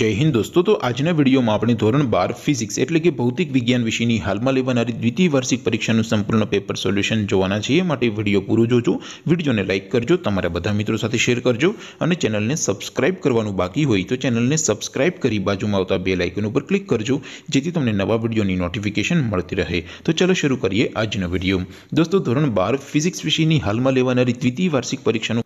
जय हिंद दोस्तों तो आज ने वीडियो में अपनी ધોરણ 12 फिजिक्स એટલે કે ભૌતિક વિજ્ઞાન વિશેની હાલમાં લેવાનાર દ્વિતીય વાર્ષિક પરીક્ષાનું સંપૂર્ણ પેપર સોલ્યુશન જોવાના છે માટે વિડિયો પૂરો જોજો વિડિયોને લાઈક કરજો તમારા બધા મિત્રો સાથે શેર કરજો અને ચેનલને સબ્સ્ક્રાઇબ કરવાનું બાકી હોય તો ચેનલને સબ્સ્ક્રાઇબ કરી બાજુમાં આવતા બેલ આઇકન ઉપર ક્લિક કરજો જેથી તમને નવા વિડિયોની નોટિફિકેશન મળતી રહે તો ચલો શરૂ કરીએ આજનો વિડિયો દોસ્તો ધોરણ 12 ફિઝિક્સ વિશેની હાલમાં લેવાનાર દ્વિતીય વાર્ષિક પરીક્ષાનું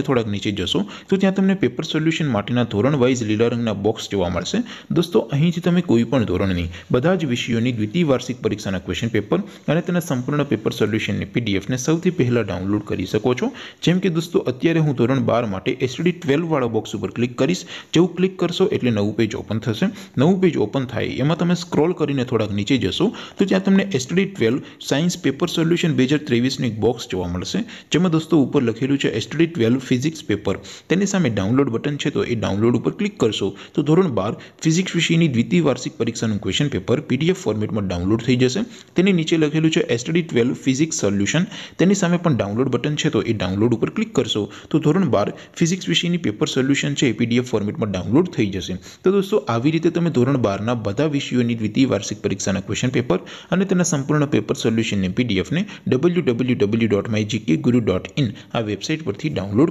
અને થોડાક નીચે જશો તો ત્યાં તમને પેપર સોલ્યુશન માટેના ધોરણ વાઇઝ લીલા રંગના બોક્સ જોવા મળશે દોસ્તો અહીંથી તમે કોઈ પણ ધોરણની બધા જ વિષયોની દ્વિતીય વાર્ષિક પરીક્ષાના ક્વેશ્ચન પેપર અને તેના સંપૂર્ણ પેપર સોલ્યુશનની પીડીએફને સૌથી પહેલાં ડાઉનલોડ કરી શકો છો જેમ કે દોસ્તો અત્યારે હું ધોરણ બાર માટે એસડી ટ્વેલ્વવાળા બોક્સ ઉપર ક્લિક કરીશ જેવું ક્લિક કરશો એટલે નવું પેજ ઓપન થશે નવું પેજ ઓપન થાય એમાં તમે સ્ક્રોલ કરીને થોડાક નીચે જશો તો ત્યાં તમને SD twelve science paper solution બે હજાર ત્રેવીસનું એક બોક્સ જોવા મળશે જેમાં દોસ્તો ઉપર લખેલું છે એસડી ટ્વેલ્વ फिजिक्स पेपर તેની સામે ડાઉનલોડ બટન છે તો એ ડાઉનલોડ ઉપર ક્લિક કરશો તો ધોરણ 12 ફિઝિક્સ વિષયની દ્વિતીય વાર્ષિક પરીક્ષાનું ક્વેશ્ચન પેપર પીડીએફ ફોર્મેટમાં ડાઉનલોડ થઈ જશે તેની નીચે લખેલું છે STD 12 ફિઝિક્સ સોલ્યુશન તેની સામે પણ ડાઉનલોડ બટન છે તો એ ડાઉનલોડ ઉપર ક્લિક કરશો તો ધોરણ 12 ફિઝિક્સ વિષયની પેપર સોલ્યુશન છે એ પીડીએફ ફોર્મેટમાં ડાઉનલોડ થઈ જશે તો દોસ્તો આવી રીતે તમે ધોરણ 12 ના બધા વિષયોની દ્વિતીય વાર્ષિક પરીક્ષાના ક્વેશ્ચન પેપર અને તેના સંપૂર્ણ પેપર સોલ્યુશન ને પીડીએફ ને www.mygkguru.in આ વેબસાઈટ પરથી ડાઉનલોડ